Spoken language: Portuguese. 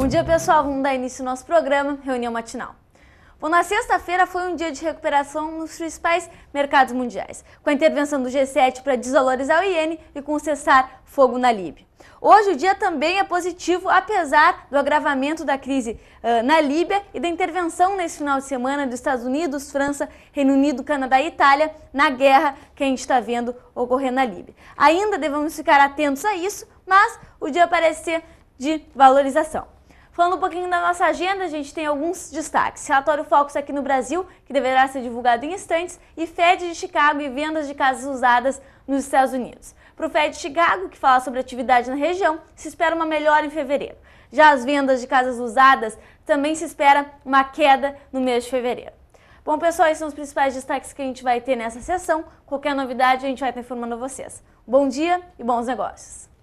Bom dia, pessoal. Vamos dar início ao nosso programa, Reunião Matinal. Bom, na sexta-feira foi um dia de recuperação nos principais mercados mundiais, com a intervenção do G7 para desvalorizar o iene e com o cessar fogo na Líbia. Hoje o dia também é positivo, apesar do agravamento da crise uh, na Líbia e da intervenção nesse final de semana dos Estados Unidos, França, Reino Unido, Canadá e Itália na guerra que a gente está vendo ocorrer na Líbia. Ainda devemos ficar atentos a isso, mas o dia parece ser de valorização. Falando um pouquinho da nossa agenda, a gente tem alguns destaques. Relatório Focus aqui no Brasil, que deverá ser divulgado em instantes, e Fed de Chicago e vendas de casas usadas nos Estados Unidos. Para o Fed de Chicago, que fala sobre atividade na região, se espera uma melhora em fevereiro. Já as vendas de casas usadas, também se espera uma queda no mês de fevereiro. Bom, pessoal, esses são os principais destaques que a gente vai ter nessa sessão. Qualquer novidade, a gente vai estar informando vocês. Bom dia e bons negócios!